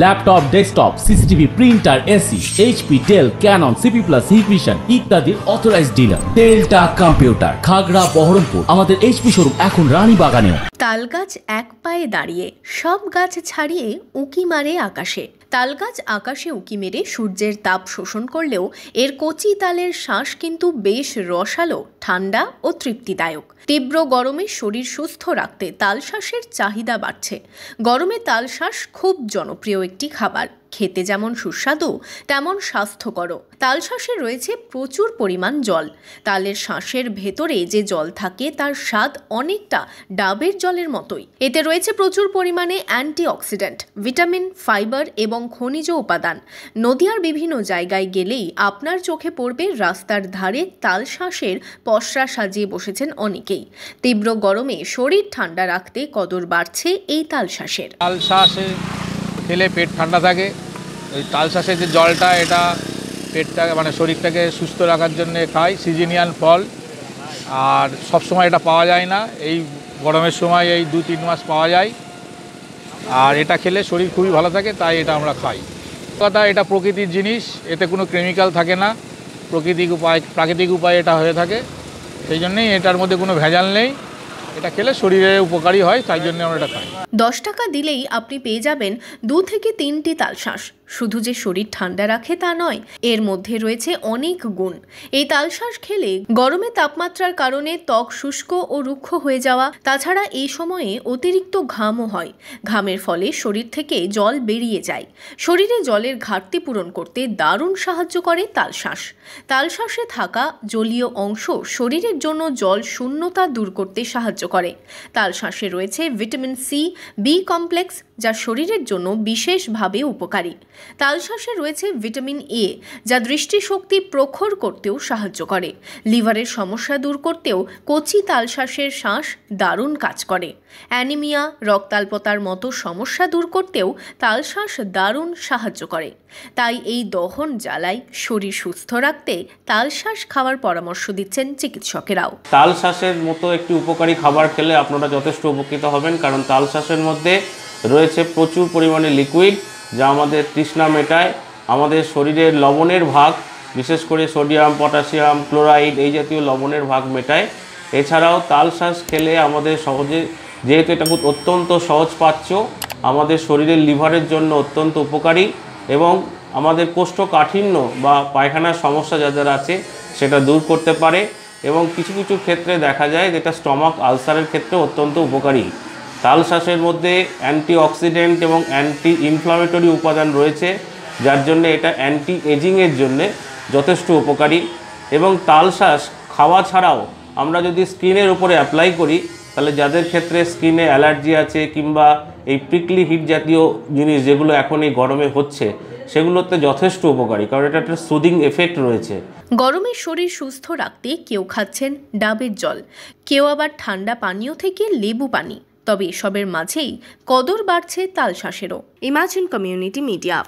laptop desktop CCTV printer AC HP Dell Canon CP Plus Hikvision ইত্যাদির authorize dealer Delta computer Khagra Berhampore আমাদের HP showroom এখন রানী বাগানেও তালগাছ এক পায়ে দাঁড়িয়ে সব গাছ ছাড়িয়ে উঁকি মারে আকাশে তালগাছ আকাশে উঁকি মেরে সূর্যের তাপ শোষণ করলেও এর কচি তালের শ্বাস কিন্তু বেশ রসালো ঠান্ডা ও তৃপ্তিদায়ক তীব্র গরমে শরীর সুস্থ রাখতে তালশ্বাসের চাহিদা বাড়ছে গরমে তালশ্বাস খুব জনপ্রিয় একটি খাবার খেতে যেমন সুস্বাদু তেমন স্বাস্থ্যকরও তাল শাঁসে রয়েছে প্রচুর পরিমাণ জল তালের শাঁসের ভেতরে যে জল থাকে তার স্বাদ অনেকটা ডাবের জলের মতোই এতে রয়েছে প্রচুর পরিমাণে অ্যান্টিঅক্সিডেন্ট ভিটামিন ফাইবার এবং খনিজ উপাদান নদিয়ার বিভিন্ন জায়গায় গেলেই আপনার চোখে পড়বে রাস্তার ধারে তাল শাঁসের পশরা সাজিয়ে বসেছেন অনেকেই তীব্র গরমে শরীর ঠান্ডা রাখতে কদর বাড়ছে এই তাল শাঁসের খেলে পেট ঠান্ডা থাকে ওই তালশাসের যে জলটা এটা পেটটাকে মানে শরীরটাকে সুস্থ রাখার জন্য খাই সিজিনিয়ান ফল আর সব সময় এটা পাওয়া যায় না এই গরমের সময় এই দু তিন মাস পাওয়া যায় আর এটা খেলে শরীর খুবই ভালো থাকে তাই এটা আমরা খাই কথা এটা প্রকৃতির জিনিস এতে কোনো কেমিক্যাল থাকে না প্রকৃতিক উপায় প্রাকৃতিক উপায় এটা হয়ে থাকে সেই জন্যেই এটার মধ্যে কোনো ভেজাল নেই এটা খেলে শরীরে উপকারী হয় তাই জন্য আমরা এটা খাই দশ টাকা দিলেই আপনি পেয়ে যাবেন দু থেকে তিনটি তালশাঁস শুধু যে শরীর ঠান্ডা রাখে তা নয় এর মধ্যে রয়েছে অনেক গুণ এই তালশ্বাস খেলে গরমে তাপমাত্রার কারণে ত্বক শুষ্ক ও রুক্ষ হয়ে যাওয়া তাছাড়া এই সময়ে অতিরিক্ত ঘামও হয় ঘামের ফলে শরীর থেকে জল বেরিয়ে যায় শরীরে জলের ঘাটতি পূরণ করতে দারুণ সাহায্য করে তালশ্বাস তালশ্বাসে থাকা জলীয় অংশ শরীরের জন্য জল শূন্যতা দূর করতে সাহায্য করে তালশ্বাসে রয়েছে ভিটামিন সি বি কমপ্লেক্স যা শরীরের জন্য বিশেষভাবে উপকারী তালশাঁসে রয়েছে ভিটামিন এ যা দৃষ্টিশক্তি প্রখর করতেও সাহায্য করে লিভারের সমস্যা দূর করতেও কচি তালশাঁসের শ্বাস দারুণ কাজ করে অ্যানিমিয়া রক্তাল্পতার মতো সমস্যা দূর করতেও তালশাঁস দারুণ সাহায্য করে তাই এই দহন জ্বালায় শরীর সুস্থ রাখতে তালশাঁস খাওয়ার পরামর্শ দিচ্ছেন চিকিৎসকেরাও তালশ্বাসের মতো একটি উপকারী খাবার খেলে আপনারা যথেষ্ট উপকৃত হবেন কারণ তালশ্বাসের মধ্যে রয়েছে প্রচুর পরিমাণে লিকুইড যা আমাদের তৃষ্ণা মেটায় আমাদের শরীরের লবণের ভাগ বিশেষ করে সোডিয়াম পটাশিয়াম ক্লোরাইড এই জাতীয় লবণের ভাগ মেটায় এছাড়াও তাল শ্বাস খেলে আমাদের সহজে যেহেতু এটা খুব অত্যন্ত পাচ্ছ আমাদের শরীরের লিভারের জন্য অত্যন্ত উপকারী এবং আমাদের কোষ্ঠকাঠিন্য বা পায়খানার সমস্যা যাদের আছে সেটা দূর করতে পারে এবং কিছু কিছু ক্ষেত্রে দেখা যায় যেটা স্টমাক আলসারের ক্ষেত্রে অত্যন্ত উপকারী তাল শ্বাসের মধ্যে অ্যান্টি অক্সিডেন্ট এবং অ্যান্টি ইনফ্লামেটরি উপাদান রয়েছে যার জন্য এটা অ্যান্টি এজিংয়ের জন্যে যথেষ্ট উপকারী এবং তাল শ্বাস খাওয়া ছাড়াও আমরা যদি স্কিনের উপরে অ্যাপ্লাই করি তাহলে যাদের ক্ষেত্রে স্কিনে অ্যালার্জি আছে কিংবা এই প্রিকলি হিট জাতীয় জিনিস যেগুলো এখন এই গরমে হচ্ছে সেগুলোতে যথেষ্ট উপকারী কারণ এটা একটা সুদিং এফেক্ট রয়েছে গরমে শরীর সুস্থ রাখতে কেউ খাচ্ছেন ডাবের জল কেউ আবার ঠান্ডা পানীয় থেকে লেবু পানি তবে এসবের মাঝেই কদর বাড়ছে তালশাঁসেরও ইমাজিন কমিউনিটি মিডিয়া